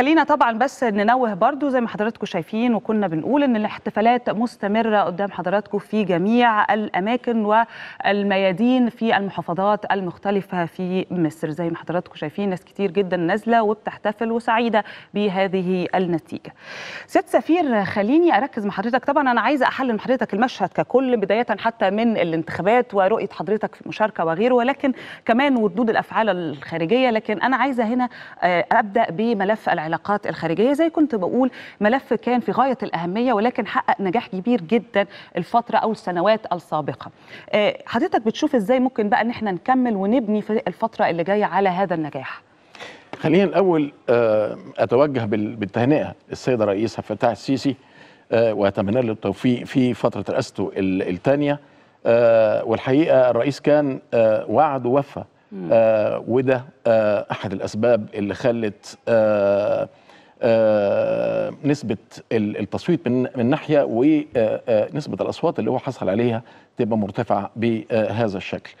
خلينا طبعا بس ننوه برضو زي ما حضراتكم شايفين وكنا بنقول ان الاحتفالات مستمره قدام حضراتكم في جميع الاماكن والميادين في المحافظات المختلفه في مصر زي ما حضراتكم شايفين ناس كتير جدا نازله وبتحتفل وسعيده بهذه النتيجه. سيد سفير خليني اركز مع حضرتك طبعا انا عايزه احلل حضرتك المشهد ككل بدايه حتى من الانتخابات ورؤيه حضرتك في مشاركه وغيره ولكن كمان وردود الافعال الخارجيه لكن انا عايزه هنا آه، ابدا بملف العلاقات العلاقات الخارجيه زي كنت بقول ملف كان في غايه الاهميه ولكن حقق نجاح كبير جدا الفتره او السنوات السابقه آه، حضرتك بتشوف ازاي ممكن بقى ان احنا نكمل ونبني في الفتره اللي جايه على هذا النجاح خلينا الاول آه، اتوجه بالتهنئه للسيد الرئيس عبد الفتاح السيسي آه، واتمنى له التوفيق في فتره رئاسته الثانيه والحقيقه الرئيس كان وعد ووفى آه وده آه احد الاسباب اللي خلت آه آه نسبة التصويت من من ناحية ونسبة آه، آه، الأصوات اللي هو حصل عليها تبقى مرتفعة بهذا الشكل